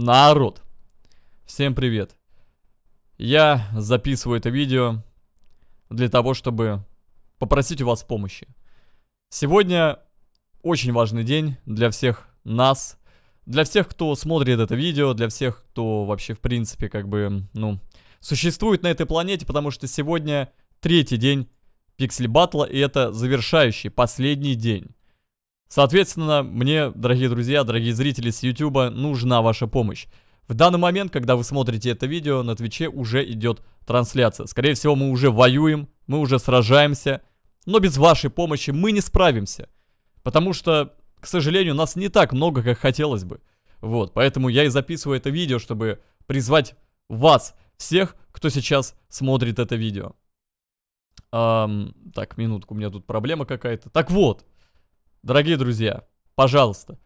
Народ! Всем привет! Я записываю это видео для того, чтобы попросить у вас помощи. Сегодня очень важный день для всех нас, для всех, кто смотрит это видео, для всех, кто вообще в принципе как бы, ну, существует на этой планете, потому что сегодня третий день Пиксель Батла, и это завершающий, последний день. Соответственно, мне, дорогие друзья, дорогие зрители с YouTube, нужна ваша помощь. В данный момент, когда вы смотрите это видео, на Твиче уже идет трансляция. Скорее всего, мы уже воюем, мы уже сражаемся, но без вашей помощи мы не справимся. Потому что, к сожалению, нас не так много, как хотелось бы. Вот, поэтому я и записываю это видео, чтобы призвать вас, всех, кто сейчас смотрит это видео. Эм, так, минутку, у меня тут проблема какая-то. Так вот, Дорогие друзья, пожалуйста,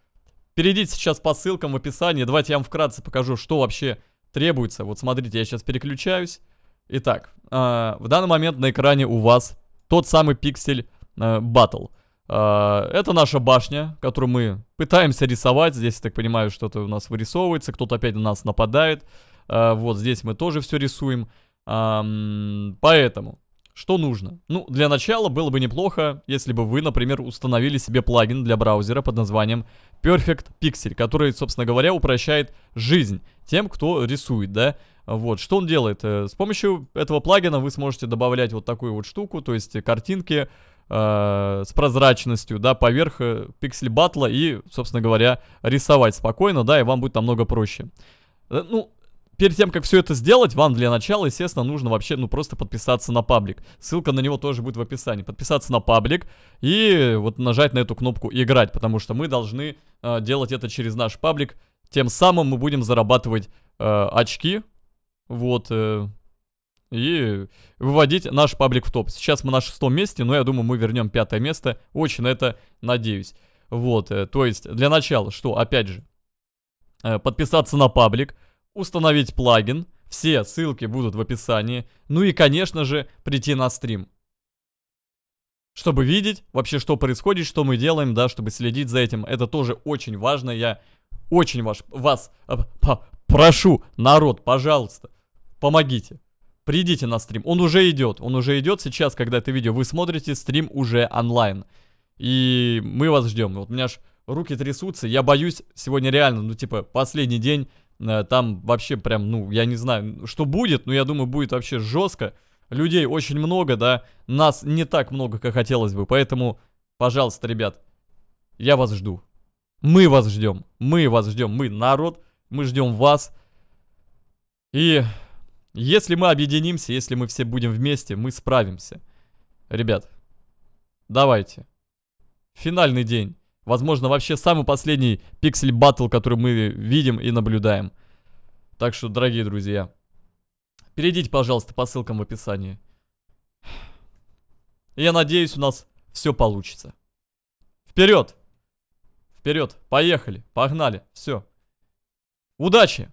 перейдите сейчас по ссылкам в описании. Давайте я вам вкратце покажу, что вообще требуется. Вот смотрите, я сейчас переключаюсь. Итак, э, в данный момент на экране у вас тот самый пиксель э, а, Battle. Э, это наша башня, которую мы пытаемся рисовать. Здесь, я так понимаю, что-то у нас вырисовывается, кто-то опять на нас нападает. Э, вот здесь мы тоже все рисуем. Эм, поэтому что нужно? Ну, для начала было бы неплохо, если бы вы, например, установили себе плагин для браузера под названием Perfect Pixel, который, собственно говоря, упрощает жизнь тем, кто рисует, да? Вот, что он делает? Э, с помощью этого плагина вы сможете добавлять вот такую вот штуку, то есть картинки э, с прозрачностью, да, поверх э, пиксель батла и, собственно говоря, рисовать спокойно, да, и вам будет намного проще. Э, ну, Перед тем, как все это сделать, вам для начала, естественно, нужно вообще, ну, просто подписаться на паблик. Ссылка на него тоже будет в описании. Подписаться на паблик и вот нажать на эту кнопку «Играть», потому что мы должны э, делать это через наш паблик. Тем самым мы будем зарабатывать э, очки, вот, э, и выводить наш паблик в топ. Сейчас мы на шестом месте, но я думаю, мы вернем пятое место. Очень на это надеюсь. Вот, э, то есть, для начала, что, опять же, э, подписаться на паблик – установить плагин, все ссылки будут в описании, ну и, конечно же, прийти на стрим. Чтобы видеть вообще, что происходит, что мы делаем, да, чтобы следить за этим, это тоже очень важно, я очень ваш, вас э, прошу, народ, пожалуйста, помогите. Придите на стрим, он уже идет, он уже идет сейчас, когда это видео, вы смотрите, стрим уже онлайн. И мы вас ждем, вот у меня аж руки трясутся, я боюсь, сегодня реально, ну типа, последний день Э, там вообще прям, ну, я не знаю, что будет, но я думаю, будет вообще жестко. Людей очень много, да, нас не так много, как хотелось бы, поэтому, пожалуйста, ребят, я вас жду. Мы вас ждем, мы вас ждем, мы народ, мы ждем вас. И если мы объединимся, если мы все будем вместе, мы справимся. Ребят, давайте. Финальный день. Возможно, вообще самый последний пиксель батл, который мы видим и наблюдаем. Так что, дорогие друзья, перейдите, пожалуйста, по ссылкам в описании. Я надеюсь, у нас все получится. Вперед! Вперед! Поехали! Погнали! Все! Удачи!